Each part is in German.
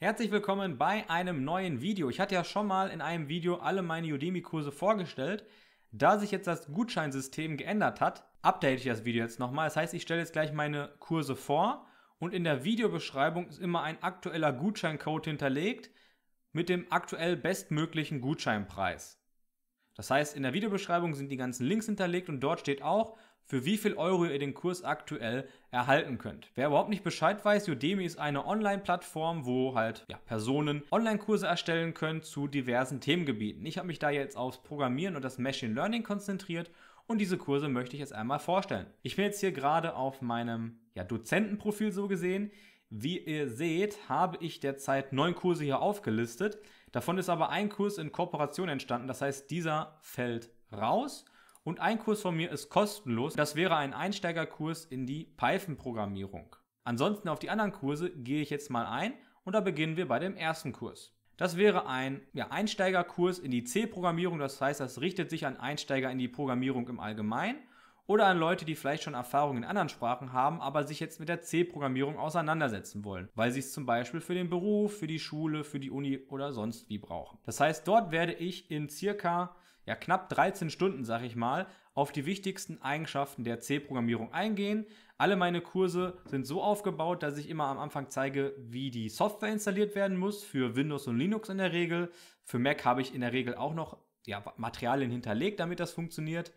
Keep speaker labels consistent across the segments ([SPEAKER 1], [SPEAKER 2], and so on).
[SPEAKER 1] Herzlich willkommen bei einem neuen Video. Ich hatte ja schon mal in einem Video alle meine Udemy-Kurse vorgestellt. Da sich jetzt das Gutscheinsystem geändert hat, update ich das Video jetzt nochmal. Das heißt, ich stelle jetzt gleich meine Kurse vor und in der Videobeschreibung ist immer ein aktueller Gutscheincode hinterlegt mit dem aktuell bestmöglichen Gutscheinpreis. Das heißt, in der Videobeschreibung sind die ganzen Links hinterlegt und dort steht auch, für wie viel Euro ihr den Kurs aktuell erhalten könnt. Wer überhaupt nicht Bescheid weiß, Udemy ist eine Online-Plattform, wo halt ja, Personen Online-Kurse erstellen können zu diversen Themengebieten. Ich habe mich da jetzt aufs Programmieren und das Machine Learning konzentriert und diese Kurse möchte ich jetzt einmal vorstellen. Ich bin jetzt hier gerade auf meinem ja, Dozentenprofil so gesehen. Wie ihr seht, habe ich derzeit neun Kurse hier aufgelistet. Davon ist aber ein Kurs in Kooperation entstanden. Das heißt, dieser fällt raus. Und ein Kurs von mir ist kostenlos. Das wäre ein Einsteigerkurs in die Python-Programmierung. Ansonsten auf die anderen Kurse gehe ich jetzt mal ein und da beginnen wir bei dem ersten Kurs. Das wäre ein ja, Einsteigerkurs in die C-Programmierung, das heißt, das richtet sich an Einsteiger in die Programmierung im Allgemeinen oder an Leute, die vielleicht schon Erfahrungen in anderen Sprachen haben, aber sich jetzt mit der C-Programmierung auseinandersetzen wollen, weil sie es zum Beispiel für den Beruf, für die Schule, für die Uni oder sonst wie brauchen. Das heißt, dort werde ich in circa ja knapp 13 Stunden, sag ich mal, auf die wichtigsten Eigenschaften der C-Programmierung eingehen. Alle meine Kurse sind so aufgebaut, dass ich immer am Anfang zeige, wie die Software installiert werden muss, für Windows und Linux in der Regel. Für Mac habe ich in der Regel auch noch ja, Materialien hinterlegt, damit das funktioniert.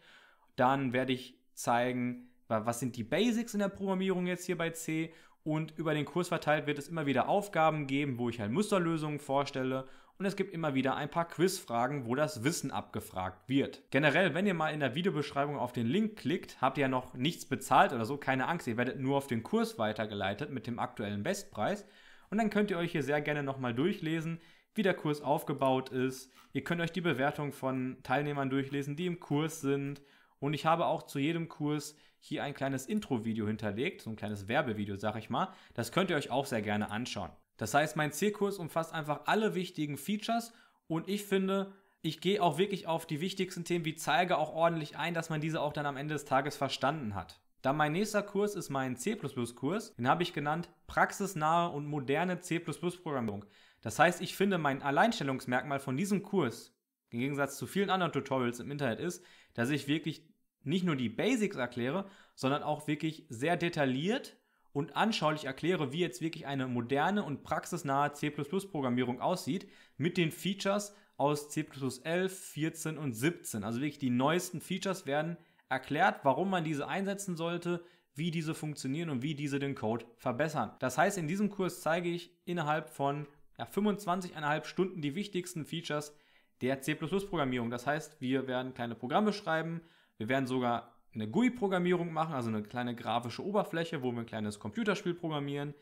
[SPEAKER 1] Dann werde ich zeigen, was sind die Basics in der Programmierung jetzt hier bei C und über den Kurs verteilt wird es immer wieder Aufgaben geben, wo ich halt Musterlösungen vorstelle und es gibt immer wieder ein paar Quizfragen, wo das Wissen abgefragt wird. Generell, wenn ihr mal in der Videobeschreibung auf den Link klickt, habt ihr ja noch nichts bezahlt oder so, keine Angst, ihr werdet nur auf den Kurs weitergeleitet mit dem aktuellen Bestpreis und dann könnt ihr euch hier sehr gerne nochmal durchlesen, wie der Kurs aufgebaut ist. Ihr könnt euch die Bewertung von Teilnehmern durchlesen, die im Kurs sind und ich habe auch zu jedem Kurs hier ein kleines Intro-Video hinterlegt, so ein kleines Werbevideo, sag ich mal. Das könnt ihr euch auch sehr gerne anschauen. Das heißt, mein Zielkurs umfasst einfach alle wichtigen Features und ich finde, ich gehe auch wirklich auf die wichtigsten Themen wie zeige auch ordentlich ein, dass man diese auch dann am Ende des Tages verstanden hat. Dann mein nächster Kurs ist mein C++-Kurs. Den habe ich genannt Praxisnahe und moderne C++-Programmierung. Das heißt, ich finde mein Alleinstellungsmerkmal von diesem Kurs im Gegensatz zu vielen anderen Tutorials im Internet ist, dass ich wirklich nicht nur die Basics erkläre, sondern auch wirklich sehr detailliert und anschaulich erkläre, wie jetzt wirklich eine moderne und praxisnahe C++-Programmierung aussieht mit den Features aus C++ 11, 14 und 17. Also wirklich die neuesten Features werden erklärt, warum man diese einsetzen sollte, wie diese funktionieren und wie diese den Code verbessern. Das heißt, in diesem Kurs zeige ich innerhalb von ja, 25,5 Stunden die wichtigsten Features der C++-Programmierung. Das heißt, wir werden kleine Programme schreiben, wir werden sogar eine GUI-Programmierung machen, also eine kleine grafische Oberfläche, wo wir ein kleines Computerspiel programmieren.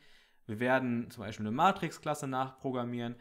[SPEAKER 1] Wir werden zum Beispiel eine Matrix-Klasse nachprogrammieren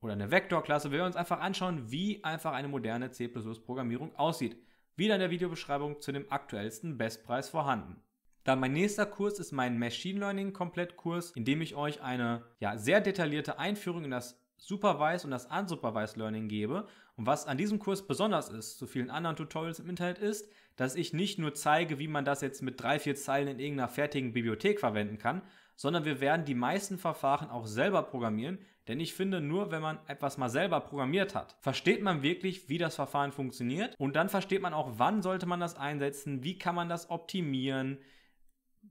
[SPEAKER 1] oder eine Vektor-Klasse. Wir werden uns einfach anschauen, wie einfach eine moderne C++-Programmierung aussieht. Wieder in der Videobeschreibung zu dem aktuellsten Bestpreis vorhanden. Dann mein nächster Kurs ist mein Machine Learning Komplettkurs, in dem ich euch eine ja, sehr detaillierte Einführung in das Supervised und das Unsupervised Learning gebe. Und was an diesem Kurs besonders ist, zu vielen anderen Tutorials im Internet, ist, dass ich nicht nur zeige, wie man das jetzt mit drei, vier Zeilen in irgendeiner fertigen Bibliothek verwenden kann, sondern wir werden die meisten Verfahren auch selber programmieren, denn ich finde, nur wenn man etwas mal selber programmiert hat, versteht man wirklich, wie das Verfahren funktioniert und dann versteht man auch, wann sollte man das einsetzen, wie kann man das optimieren,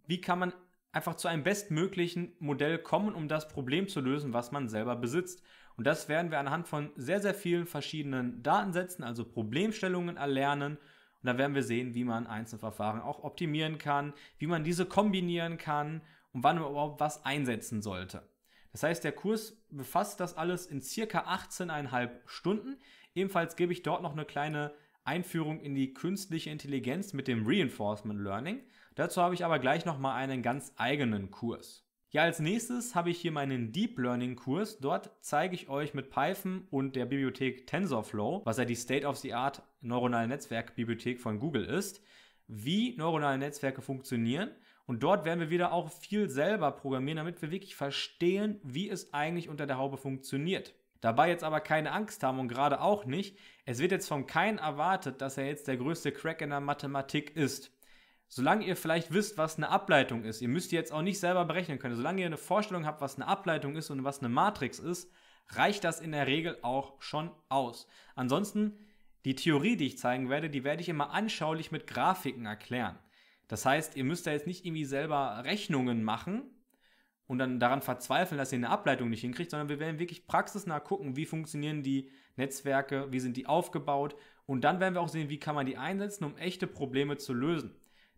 [SPEAKER 1] wie kann man einfach zu einem bestmöglichen Modell kommen, um das Problem zu lösen, was man selber besitzt. Und das werden wir anhand von sehr, sehr vielen verschiedenen Datensätzen, also Problemstellungen erlernen. Und dann werden wir sehen, wie man einzelne Verfahren auch optimieren kann, wie man diese kombinieren kann und wann man überhaupt was einsetzen sollte. Das heißt, der Kurs befasst das alles in circa 18,5 Stunden. Ebenfalls gebe ich dort noch eine kleine Einführung in die künstliche Intelligenz mit dem Reinforcement Learning. Dazu habe ich aber gleich nochmal einen ganz eigenen Kurs. Ja, als nächstes habe ich hier meinen Deep Learning Kurs. Dort zeige ich euch mit Python und der Bibliothek TensorFlow, was ja die State-of-the-Art neuronale Netzwerkbibliothek von Google ist, wie neuronale Netzwerke funktionieren. Und dort werden wir wieder auch viel selber programmieren, damit wir wirklich verstehen, wie es eigentlich unter der Haube funktioniert. Dabei jetzt aber keine Angst haben und gerade auch nicht. Es wird jetzt von keinem erwartet, dass er jetzt der größte Crack in der Mathematik ist solange ihr vielleicht wisst, was eine Ableitung ist, ihr müsst die jetzt auch nicht selber berechnen können, solange ihr eine Vorstellung habt, was eine Ableitung ist und was eine Matrix ist, reicht das in der Regel auch schon aus. Ansonsten, die Theorie, die ich zeigen werde, die werde ich immer anschaulich mit Grafiken erklären. Das heißt, ihr müsst da jetzt nicht irgendwie selber Rechnungen machen und dann daran verzweifeln, dass ihr eine Ableitung nicht hinkriegt, sondern wir werden wirklich praxisnah gucken, wie funktionieren die Netzwerke, wie sind die aufgebaut und dann werden wir auch sehen, wie kann man die einsetzen, um echte Probleme zu lösen.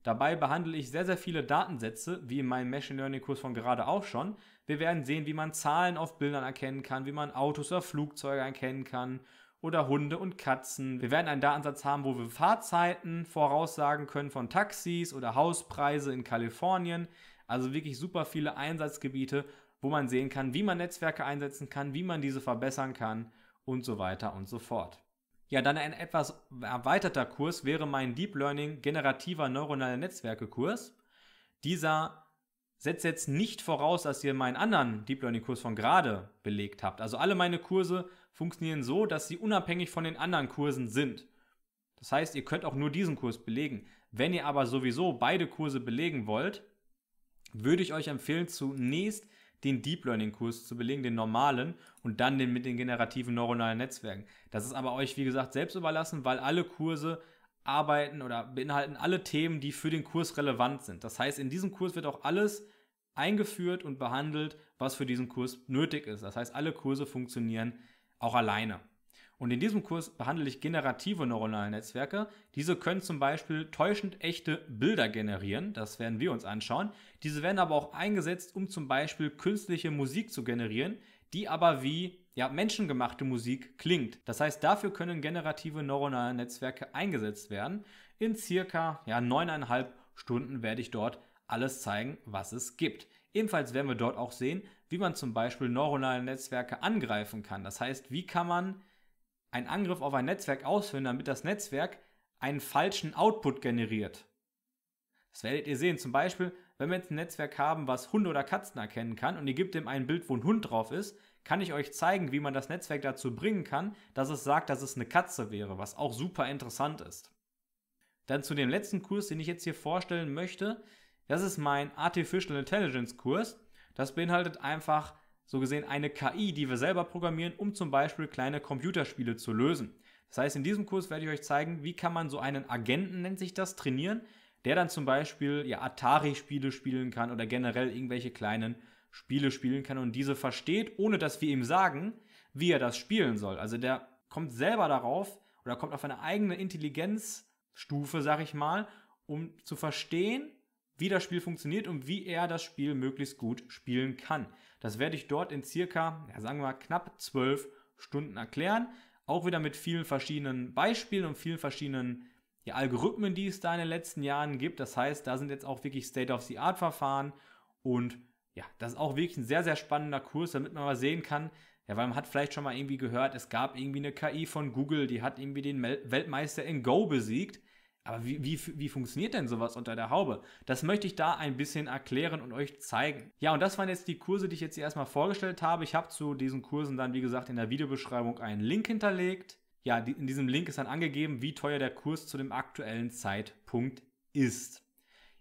[SPEAKER 1] Dabei behandle ich sehr, sehr viele Datensätze, wie in meinem Machine Learning Kurs von gerade auch schon. Wir werden sehen, wie man Zahlen auf Bildern erkennen kann, wie man Autos oder Flugzeuge erkennen kann oder Hunde und Katzen. Wir werden einen Datensatz haben, wo wir Fahrzeiten voraussagen können von Taxis oder Hauspreise in Kalifornien. Also wirklich super viele Einsatzgebiete, wo man sehen kann, wie man Netzwerke einsetzen kann, wie man diese verbessern kann und so weiter und so fort. Ja, dann ein etwas erweiterter Kurs wäre mein Deep Learning generativer neuronaler Netzwerke Kurs. Dieser setzt jetzt nicht voraus, dass ihr meinen anderen Deep Learning Kurs von gerade belegt habt. Also alle meine Kurse funktionieren so, dass sie unabhängig von den anderen Kursen sind. Das heißt, ihr könnt auch nur diesen Kurs belegen. Wenn ihr aber sowieso beide Kurse belegen wollt, würde ich euch empfehlen, zunächst den Deep Learning Kurs zu belegen, den normalen und dann den mit den generativen neuronalen Netzwerken. Das ist aber euch, wie gesagt, selbst überlassen, weil alle Kurse arbeiten oder beinhalten alle Themen, die für den Kurs relevant sind. Das heißt, in diesem Kurs wird auch alles eingeführt und behandelt, was für diesen Kurs nötig ist. Das heißt, alle Kurse funktionieren auch alleine. Und in diesem Kurs behandle ich generative neuronale Netzwerke. Diese können zum Beispiel täuschend echte Bilder generieren, das werden wir uns anschauen. Diese werden aber auch eingesetzt, um zum Beispiel künstliche Musik zu generieren, die aber wie ja, menschengemachte Musik klingt. Das heißt, dafür können generative neuronale Netzwerke eingesetzt werden. In circa ja, 9,5 Stunden werde ich dort alles zeigen, was es gibt. Ebenfalls werden wir dort auch sehen, wie man zum Beispiel neuronale Netzwerke angreifen kann. Das heißt, wie kann man einen Angriff auf ein Netzwerk ausführen, damit das Netzwerk einen falschen Output generiert. Das werdet ihr sehen. Zum Beispiel, wenn wir jetzt ein Netzwerk haben, was Hunde oder Katzen erkennen kann und ihr gebt dem ein Bild, wo ein Hund drauf ist, kann ich euch zeigen, wie man das Netzwerk dazu bringen kann, dass es sagt, dass es eine Katze wäre, was auch super interessant ist. Dann zu dem letzten Kurs, den ich jetzt hier vorstellen möchte. Das ist mein Artificial Intelligence Kurs. Das beinhaltet einfach so gesehen eine KI, die wir selber programmieren, um zum Beispiel kleine Computerspiele zu lösen. Das heißt, in diesem Kurs werde ich euch zeigen, wie kann man so einen Agenten, nennt sich das, trainieren, der dann zum Beispiel ja, Atari-Spiele spielen kann oder generell irgendwelche kleinen Spiele spielen kann und diese versteht, ohne dass wir ihm sagen, wie er das spielen soll. Also der kommt selber darauf oder kommt auf eine eigene Intelligenzstufe, sag ich mal, um zu verstehen, wie das Spiel funktioniert und wie er das Spiel möglichst gut spielen kann. Das werde ich dort in circa, ja, sagen wir mal, knapp zwölf Stunden erklären. Auch wieder mit vielen verschiedenen Beispielen und vielen verschiedenen ja, Algorithmen, die es da in den letzten Jahren gibt. Das heißt, da sind jetzt auch wirklich State-of-the-Art-Verfahren und ja, das ist auch wirklich ein sehr, sehr spannender Kurs, damit man mal sehen kann, ja, weil man hat vielleicht schon mal irgendwie gehört, es gab irgendwie eine KI von Google, die hat irgendwie den Weltmeister in Go besiegt. Aber wie, wie, wie funktioniert denn sowas unter der Haube? Das möchte ich da ein bisschen erklären und euch zeigen. Ja, und das waren jetzt die Kurse, die ich jetzt hier erstmal vorgestellt habe. Ich habe zu diesen Kursen dann, wie gesagt, in der Videobeschreibung einen Link hinterlegt. Ja, in diesem Link ist dann angegeben, wie teuer der Kurs zu dem aktuellen Zeitpunkt ist.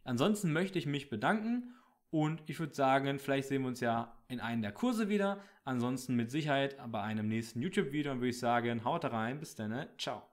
[SPEAKER 1] Ansonsten möchte ich mich bedanken und ich würde sagen, vielleicht sehen wir uns ja in einem der Kurse wieder. Ansonsten mit Sicherheit bei einem nächsten YouTube-Video und würde ich sagen, haut rein, bis dann, ne? ciao.